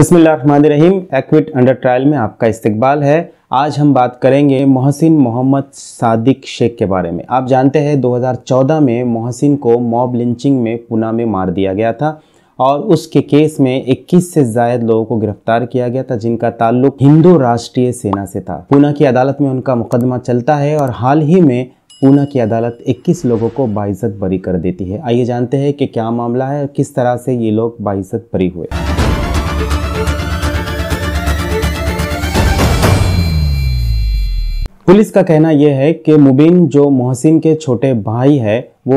बसमीम equity under trial में आपका इस्तकबाल है आज हम बात करेंगे मोहसिन मोहम्मद सादिक शेख के बारे में आप जानते हैं 2014 में मोहसिन को मॉब लिंचिंग में पुना में मार दिया गया था और उसके केस में 21 से ज्यादा लोगों को गिरफ्तार किया गया था जिनका ताल्लुक हिंदू राष्ट्रीय सेना से था पूना की अदालत में उनका मुकदमा चलता है और हाल ही में पूना की अदालत 21 लोगों को बाइज्जत बरी कर देती है आइए जानते हैं कि क्या मामला है और किस तरह से ये लोग बाइज्जत बरी हुए पुलिस का कहना यह है कि मुबीन जो मोहसिन के छोटे भाई है वो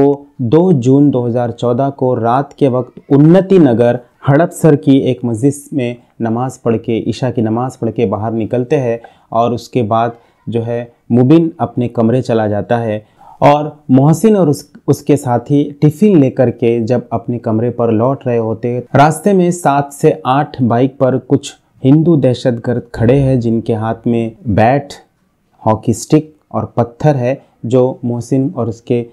2 जून 2014 को रात के वक्त उन्नति नगर हड़पसर की एक मस्जिद में नमाज़ पढ़ के ईशा की नमाज़ पढ़ के बाहर निकलते हैं और उसके बाद जो है मुबिन अपने कमरे चला जाता है और मोहसिन और उस उसके साथी टिफ़िन लेकर के जब अपने कमरे पर लौट रहे होते रास्ते में सात से आठ बाइक पर कुछ हिंदू दहशतगर्द खड़े हैं जिनके हाथ में बैट हॉकी स्टिक और पत्थर है जो मोहसिन और उसके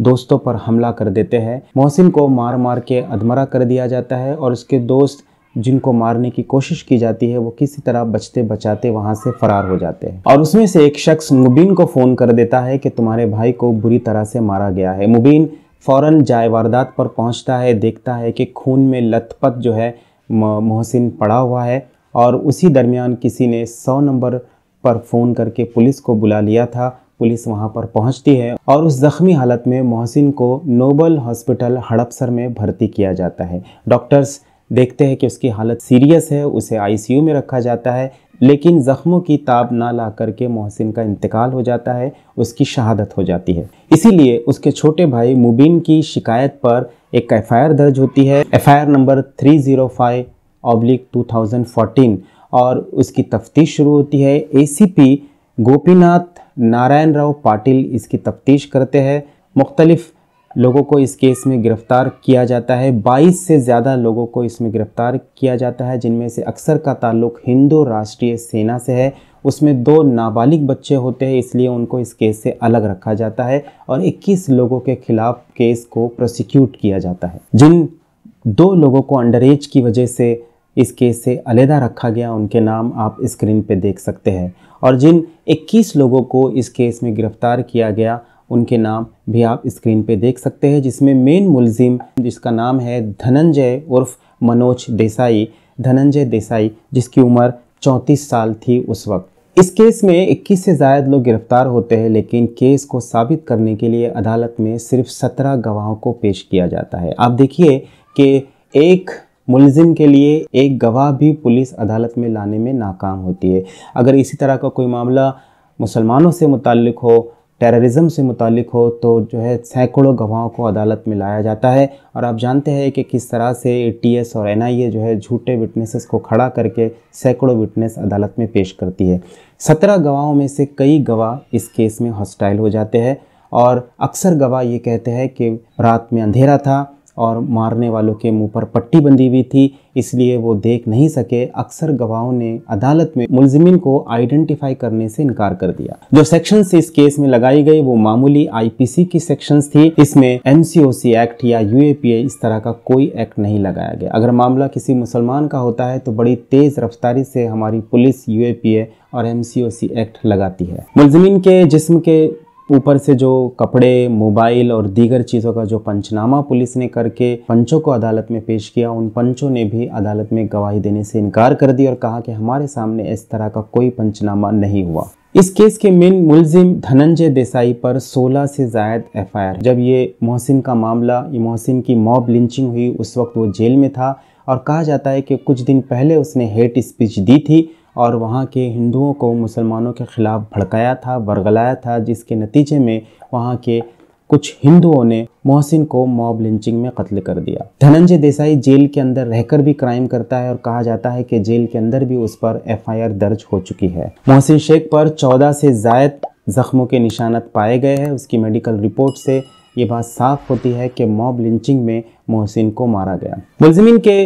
दोस्तों पर हमला कर देते हैं मोहसिन को मार मार के अधमरा कर दिया जाता है और उसके दोस्त जिनको मारने की कोशिश की जाती है वो किसी तरह बचते बचाते वहाँ से फरार हो जाते हैं और उसमें से एक शख्स मुबीन को फ़ोन कर देता है कि तुम्हारे भाई को बुरी तरह से मारा गया है मुबीन फ़ौरन जाए वारदात पर पहुँचता है देखता है कि खून में लथपथ जो है मोहसिन पड़ा हुआ है और उसी दरमियान किसी ने सौ नंबर पर फ़ोन करके पुलिस को बुला लिया था पुलिस वहां पर पहुंचती है और उस जख्मी हालत में मोहसिन को नोबल हॉस्पिटल हड़पसर में भर्ती किया जाता है डॉक्टर्स देखते हैं कि उसकी हालत सीरियस है उसे आईसीयू में रखा जाता है लेकिन ज़ख्मों की ताब ना ला करके मोहसिन का इंतकाल हो जाता है उसकी शहादत हो जाती है इसीलिए उसके छोटे भाई मुबीन की शिकायत पर एक एफ दर्ज होती है F number three zero five oblique two और उसकी तफ्तीश शुरू होती है एसीपी गोपीनाथ नारायण राव पाटिल इसकी तफ्तीश करते हैं मुख्तलिफ लोगों को इस केस में गिरफ्तार किया जाता है 22 से ज़्यादा लोगों को इसमें गिरफ्तार किया जाता है जिनमें से अक्सर का ताल्लुक हिंदू राष्ट्रीय सेना से है उसमें दो नाबालिग बच्चे होते हैं इसलिए उनको इस केस से अलग रखा जाता है और 21 लोगों के खिलाफ केस को प्रोसिक्यूट किया जाता है जिन दो लोगों को अंडर एज की वजह से इस केस से अलहदा रखा गया उनके नाम आप स्क्रीन पे देख सकते हैं और जिन 21 लोगों को इस केस में गिरफ्तार किया गया उनके नाम भी आप स्क्रीन पे देख सकते हैं जिसमें मेन मुलजिम जिसका नाम है धनंजय उर्फ मनोज देसाई धनंजय देसाई जिसकी उम्र 34 साल थी उस वक्त इस केस में 21 से ज़ायद लोग गिरफ्तार होते हैं लेकिन केस को साबित करने के लिए अदालत में सिर्फ 17 गवाहों को पेश किया जाता है आप देखिए कि एक मुलजिम के लिए एक गवाह भी पुलिस अदालत में लाने में नाकाम होती है अगर इसी तरह का कोई मामला मुसलमानों से मुतक़ हो टेररिज्म से मुतक़ हो तो जो है सैकड़ों गवाहों को अदालत में लाया जाता है और आप जानते हैं कि किस तरह से ए और एन जो है झूठे विटनेसेस को खड़ा करके सैकड़ों विटनेस अदालत में पेश करती है सत्रह गवाहों में से कई गवाह इस केस में हॉस्टाइल हो जाते हैं और अक्सर गवाह ये कहते हैं कि रात में अंधेरा था और मारने वालों के मुंह पर पट्टी बंधी हुई थी इसलिए वो देख नहीं सके अक्सर गवाहों ने अदालत में मुलजमिन को आइडेंटिफाई करने से इनकार कर दिया जो सेक्शन इस केस में लगाई गई वो मामूली आईपीसी की सेक्शंस थी इसमें एनसीओसी एक्ट या यूएपीए इस तरह का कोई एक्ट नहीं लगाया गया अगर मामला किसी मुसलमान का होता है तो बड़ी तेज रफ्तारी से हमारी पुलिस यूएपीए और एमसीओसी एक्ट लगाती है मुलजमिन के जिस्म के ऊपर से जो कपड़े मोबाइल और दीगर चीज़ों का जो पंचनामा पुलिस ने करके पंचों को अदालत में पेश किया उन पंचों ने भी अदालत में गवाही देने से इनकार कर दी और कहा कि हमारे सामने इस तरह का कोई पंचनामा नहीं हुआ इस केस के मेन मुलजिम धनंजय देसाई पर 16 से जायद एफ जब ये मोहसिन का मामला ये मोहसिन की मॉब लिंचिंग हुई उस वक्त वो जेल में था और कहा जाता है कि कुछ दिन पहले उसने हेट स्पीच दी थी और वहाँ के हिंदुओं को मुसलमानों के ख़िलाफ़ भड़काया था बरगलाया था जिसके नतीजे में वहाँ के कुछ हिंदुओं ने मोहसिन को मॉब लिंचिंग में कत्ल कर दिया धनंजय देसाई जेल के अंदर रहकर भी क्राइम करता है और कहा जाता है कि जेल के अंदर भी उस पर एफआईआर दर्ज हो चुकी है मोहसिन शेख पर 14 से जायद जख्मों के निशानत पाए गए हैं उसकी मेडिकल रिपोर्ट से ये बात साफ होती है कि मॉब लिंचिंग में मोहसिन को मारा गया मुलजमिन के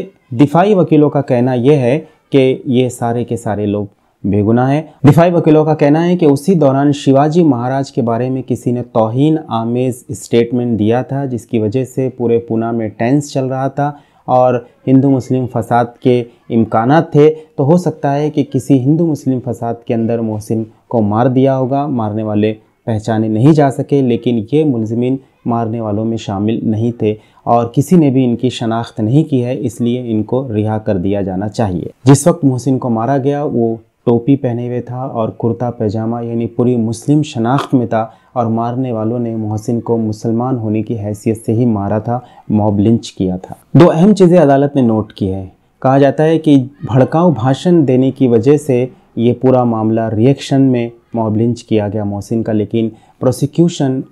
दिफाई वकीलों का कहना यह है कि ये सारे के सारे लोग बेगुनाह है दिफाई वकीलों का कहना है कि उसी दौरान शिवाजी महाराज के बारे में किसी ने तोहन आमेज़ स्टेटमेंट दिया था जिसकी वजह से पूरे पूना में टेंस चल रहा था और हिंदू मुस्लिम फसाद के इम्कान थे तो हो सकता है कि किसी हिंदू मुस्लिम फसाद के अंदर मोहसिन को मार दिया होगा मारने वाले पहचाने नहीं जा सके लेकिन ये मुलजमिन मारने वालों में शामिल नहीं थे और किसी ने भी इनकी शनाख्त नहीं की है इसलिए इनको रिहा कर दिया जाना चाहिए जिस वक्त मोहसिन को मारा गया वो टोपी पहने हुए था और कुर्ता पैजामा यानी पूरी मुस्लिम शनाख्त में था और मारने वालों ने मोहसिन को मुसलमान होने की हैसियत से ही मारा था मॉब लिंच किया था दो अहम चीज़ें अदालत ने नोट की है कहा जाता है कि भड़काऊ भाषण देने की वजह से ये पूरा मामला रिएक्शन में मॉब लिंच किया गया मोहसिन का लेकिन प्रोसिक्यूशन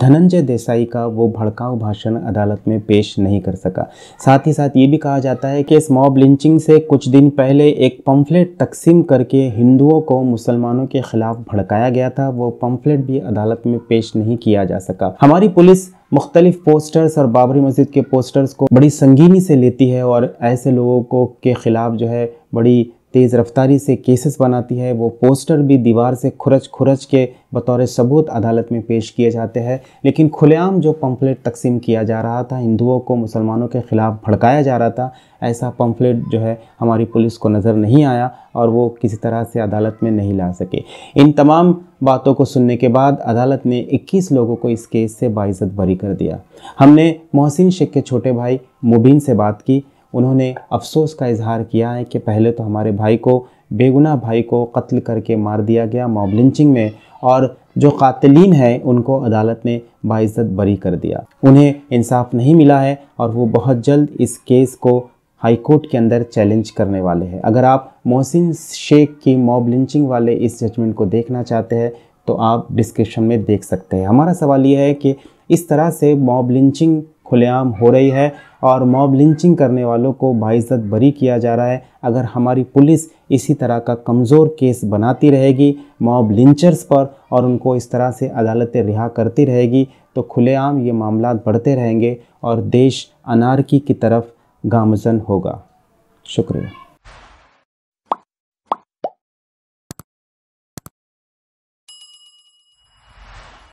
धनंजय देसाई का वो भड़काऊ भाषण अदालत में पेश नहीं कर सका साथ ही साथ ये भी कहा जाता है कि इस मॉब लिंचिंग से कुछ दिन पहले एक पम्फलेट तकसीम करके हिंदुओं को मुसलमानों के खिलाफ भड़काया गया था वो पम्फलेट भी अदालत में पेश नहीं किया जा सका हमारी पुलिस मुख्तलिफ पोस्टर्स और बाबरी मस्जिद के पोस्टर्स को बड़ी संगीनी से लेती है और ऐसे लोगों को के ख़िलाफ़ जो है बड़ी तेज़ रफ्तारी से केसेस बनाती है वो पोस्टर भी दीवार से खुरच खुरच के बतौर सबूत अदालत में पेश किए जाते हैं लेकिन खुलेआम जो पम्फलेट तकसीम किया जा रहा था हिंदुओं को मुसलमानों के ख़िलाफ़ भड़काया जा रहा था ऐसा पम्फलेट जो है हमारी पुलिस को नज़र नहीं आया और वो किसी तरह से अदालत में नहीं ला सके इन तमाम बातों को सुनने के बाद अदालत ने 21 लोगों को इस केस से बाइज़त बरी कर दिया हमने मोहसिन शेख के छोटे भाई मुबीन से बात की उन्होंने अफसोस का इजहार किया है कि पहले तो हमारे भाई को बेगुना भाई को कत्ल करके मार दिया गया मॉबलिंचिंग में और जो कतलिन हैं उनको अदालत ने बाइज्जत बरी कर दिया उन्हें इंसाफ नहीं मिला है और वो बहुत जल्द इस केस को हाई कोर्ट के अंदर चैलेंज करने वाले हैं अगर आप मोहसिन शेख की मॉब लिंचिंग वाले इस जजमेंट को देखना चाहते हैं तो आप डिस्क्रिप्शन में देख सकते हैं हमारा सवाल यह है कि इस तरह से मॉब लिंचिंग खुलेआम हो रही है और मॉब लिंचिंग करने वालों को बाइज्जत बरी किया जा रहा है अगर हमारी पुलिस इसी तरह का कमज़ोर केस बनाती रहेगी मॉब लिंचर्स पर और उनको इस तरह से अदालतें रिहा करती रहेगी तो खुलेआम ये मामला बढ़ते रहेंगे और देश अनारकी की तरफ गामजन होगा शुक्रिया